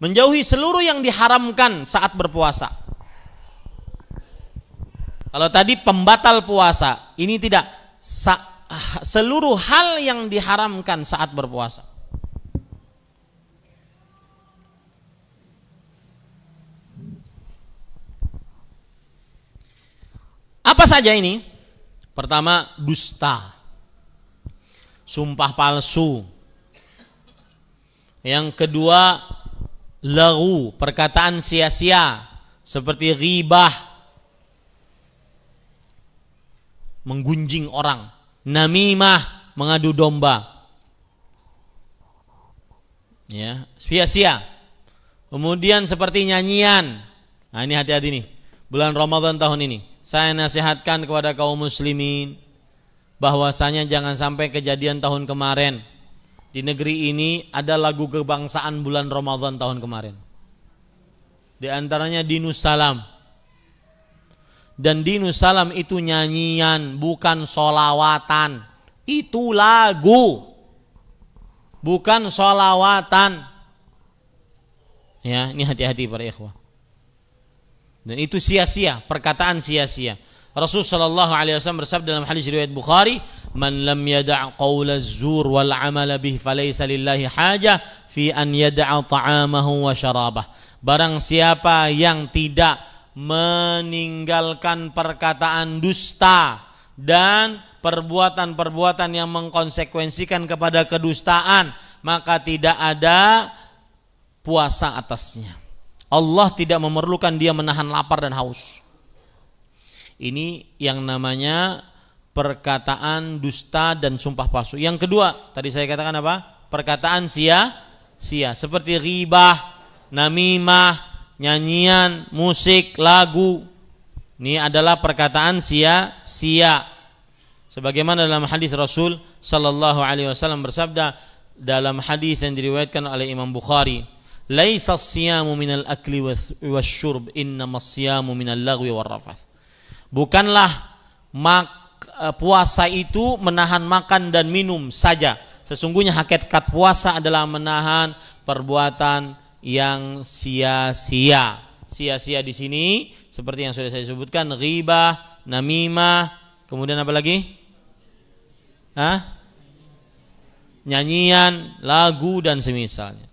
menjauhi seluruh yang diharamkan saat berpuasa. Kalau tadi pembatal puasa, ini tidak seluruh hal yang diharamkan saat berpuasa. Apa saja ini? Pertama, dusta. Sumpah palsu. Yang kedua, lagu, perkataan sia-sia seperti ribah menggunjing orang, namimah mengadu domba. Ya, sia-sia. Kemudian seperti nyanyian. Nah, ini hati-hati nih. Bulan Ramadan tahun ini saya nasihatkan kepada kaum muslimin bahwasanya jangan sampai kejadian tahun kemarin di negeri ini ada lagu kebangsaan bulan Ramadan tahun kemarin. Di antaranya Dinus Salam. Dan Dinus Salam itu nyanyian, bukan solawatan. Itu lagu. Bukan solawatan. Ya, ini hati-hati para ikhwah. Dan itu sia-sia, perkataan sia-sia. Rasul sallallahu alaihi wasallam bersabda dalam hadis riwayat Bukhari, "Man lam yada' qaula zur wal amala bih falaysa lillahi hajah fi an yada' ta'amahu wa syarabah." Barang siapa yang tidak meninggalkan perkataan dusta dan perbuatan-perbuatan yang mengkonsekuensikan kepada kedustaan, maka tidak ada puasa atasnya. Allah tidak memerlukan dia menahan lapar dan haus. Ini yang namanya perkataan dusta dan sumpah palsu. Yang kedua, tadi saya katakan apa? Perkataan sia sia seperti ribah, namimah, nyanyian, musik, lagu. Ini adalah perkataan sia sia. Sebagaimana dalam hadis Rasul sallallahu alaihi wasallam bersabda dalam hadis yang diriwayatkan oleh Imam Bukhari, "Laisa as-siyamu minal akli wasyurb, innamas siyamu minal lagwi rafath." Bukanlah mak, eh, puasa itu menahan makan dan minum saja. Sesungguhnya hakikat puasa adalah menahan perbuatan yang sia-sia. Sia-sia di sini seperti yang sudah saya sebutkan riba, namimah, kemudian apa lagi? Hah? Nyanyian, lagu dan semisalnya.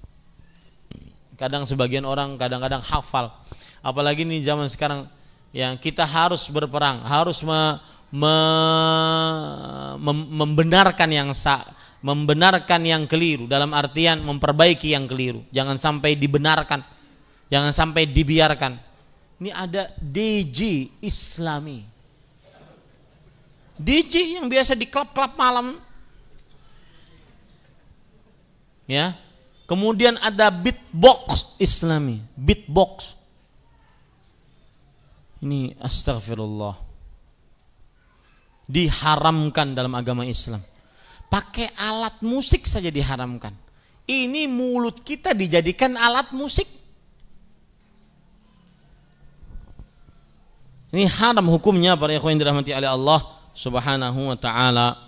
Kadang sebagian orang kadang-kadang hafal. Apalagi ini zaman sekarang yang kita harus berperang, harus me, me, mem, membenarkan yang sa, membenarkan yang keliru dalam artian memperbaiki yang keliru. Jangan sampai dibenarkan, jangan sampai dibiarkan. Ini ada DJ Islami. DJ yang biasa di klub-klub malam. Ya. Kemudian ada beatbox Islami, beatbox ini astagfirullah diharamkan dalam agama Islam pakai alat musik saja diharamkan ini mulut kita dijadikan alat musik ini haram hukumnya para ikhwan dirahmati oleh Allah subhanahu wa ta'ala